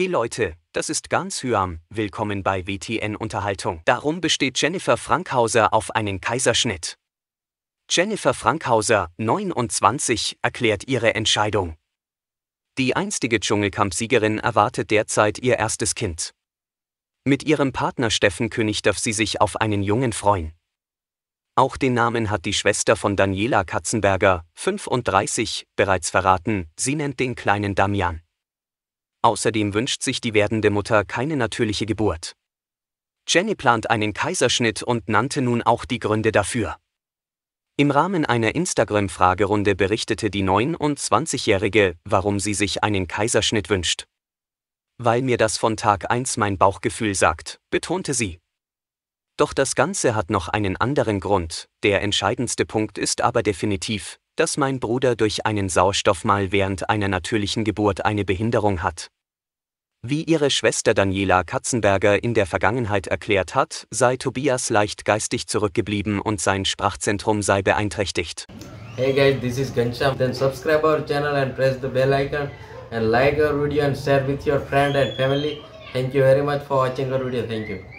Hey Leute, das ist ganz Hyam, willkommen bei WTN Unterhaltung. Darum besteht Jennifer Frankhauser auf einen Kaiserschnitt. Jennifer Frankhauser, 29, erklärt ihre Entscheidung. Die einstige Dschungelkampfsiegerin erwartet derzeit ihr erstes Kind. Mit ihrem Partner Steffen König darf sie sich auf einen Jungen freuen. Auch den Namen hat die Schwester von Daniela Katzenberger, 35, bereits verraten, sie nennt den kleinen Damian. Außerdem wünscht sich die werdende Mutter keine natürliche Geburt. Jenny plant einen Kaiserschnitt und nannte nun auch die Gründe dafür. Im Rahmen einer Instagram-Fragerunde berichtete die 29-Jährige, warum sie sich einen Kaiserschnitt wünscht. Weil mir das von Tag 1 mein Bauchgefühl sagt, betonte sie. Doch das Ganze hat noch einen anderen Grund, der entscheidendste Punkt ist aber definitiv, dass mein Bruder durch einen Sauerstoffmal während einer natürlichen Geburt eine Behinderung hat. Wie ihre Schwester Daniela Katzenberger in der Vergangenheit erklärt hat, sei Tobias leicht geistig zurückgeblieben und sein Sprachzentrum sei beeinträchtigt. Hey guys, this is Gansham. Then subscribe our channel and press the bell icon and like our video and share with your friend and family. Thank you very much for watching our video. Thank you.